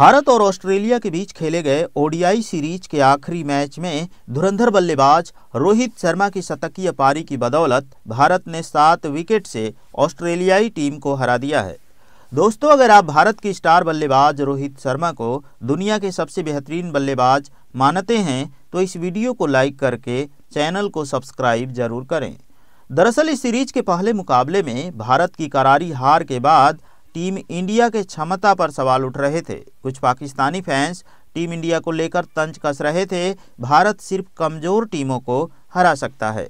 भारत और ऑस्ट्रेलिया के बीच खेले गए ओडीआई सीरीज के आखिरी मैच में धुरंधर बल्लेबाज रोहित शर्मा की शतकीय पारी की बदौलत भारत ने सात विकेट से ऑस्ट्रेलियाई टीम को हरा दिया है दोस्तों अगर आप भारत की स्टार बल्लेबाज रोहित शर्मा को दुनिया के सबसे बेहतरीन बल्लेबाज मानते हैं तो इस वीडियो को लाइक करके चैनल को सब्सक्राइब जरूर करें दरअसल इस सीरीज के पहले मुकाबले में भारत की करारी हार के बाद टीम इंडिया के क्षमता पर सवाल उठ रहे थे कुछ पाकिस्तानी फैंस टीम इंडिया को लेकर तंज कस रहे थे भारत सिर्फ कमजोर टीमों को हरा सकता है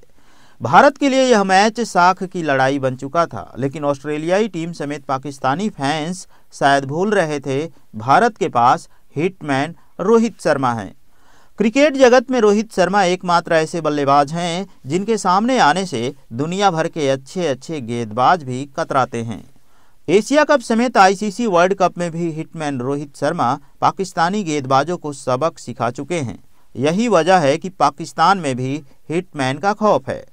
भारत के लिए यह मैच साख की लड़ाई बन चुका था लेकिन ऑस्ट्रेलियाई टीम समेत पाकिस्तानी फैंस शायद भूल रहे थे भारत के पास हिटमैन रोहित शर्मा हैं क्रिकेट जगत में रोहित शर्मा एकमात्र ऐसे बल्लेबाज हैं जिनके सामने आने से दुनिया भर के अच्छे अच्छे गेंदबाज भी कतराते हैं एशिया कप समेत आईसीसी वर्ल्ड कप में भी हिटमैन रोहित शर्मा पाकिस्तानी गेंदबाजों को सबक सिखा चुके हैं यही वजह है कि पाकिस्तान में भी हिटमैन का खौफ है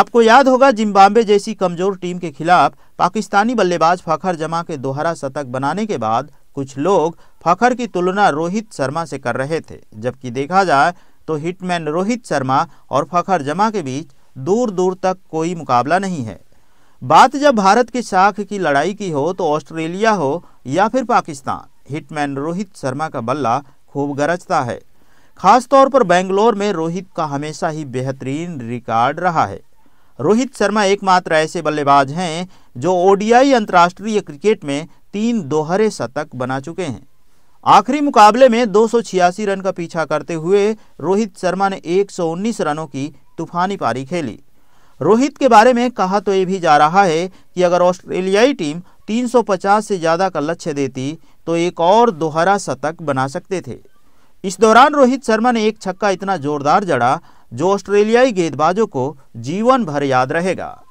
आपको याद होगा जिम्बाब्वे जैसी कमजोर टीम के खिलाफ पाकिस्तानी बल्लेबाज फखर जमा के दोहरा शतक बनाने के बाद कुछ लोग फखर की तुलना रोहित शर्मा से कर रहे थे जबकि देखा जाए तो हिटमैन रोहित शर्मा और फखर जमा के बीच दूर दूर तक कोई मुकाबला नहीं है बात जब भारत के शाख की लड़ाई की हो तो ऑस्ट्रेलिया हो या फिर पाकिस्तान हिटमैन रोहित शर्मा का बल्ला खूब गरजता है खासतौर पर बेंगलोर में रोहित का हमेशा ही बेहतरीन रिकॉर्ड रहा है रोहित शर्मा एकमात्र ऐसे बल्लेबाज हैं जो ओडीआई अंतर्राष्ट्रीय क्रिकेट में तीन दोहरे शतक बना चुके हैं आखिरी मुकाबले में दो रन का पीछा करते हुए रोहित शर्मा ने एक रनों की तूफानी पारी खेली रोहित के बारे में कहा तो ये भी जा रहा है कि अगर ऑस्ट्रेलियाई टीम 350 से ज़्यादा का लक्ष्य देती तो एक और दोहरा शतक बना सकते थे इस दौरान रोहित शर्मा ने एक छक्का इतना जोरदार जड़ा जो ऑस्ट्रेलियाई गेंदबाजों को जीवन भर याद रहेगा